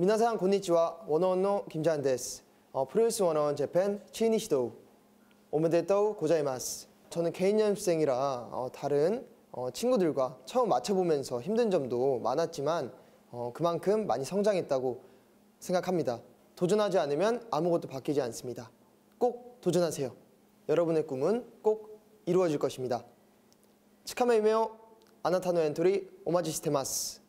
皆さんこんにちは。원어원の김자한です。プロレス원어원 재팬チーニ指導。 오메데토 고자이마스. 저는 개인 연습생이라 어, 다른 어, 친구들과 처음 맞춰보면서 힘든 점도 많았지만 어, 그만큼 많이 성장했다고 생각합니다. 도전하지 않으면 아무것도 바뀌지 않습니다. 꼭 도전하세요. 여러분의 꿈은 꼭 이루어질 것입니다. 치카메이메오 아나타노 엔토리 오마지 시테마스.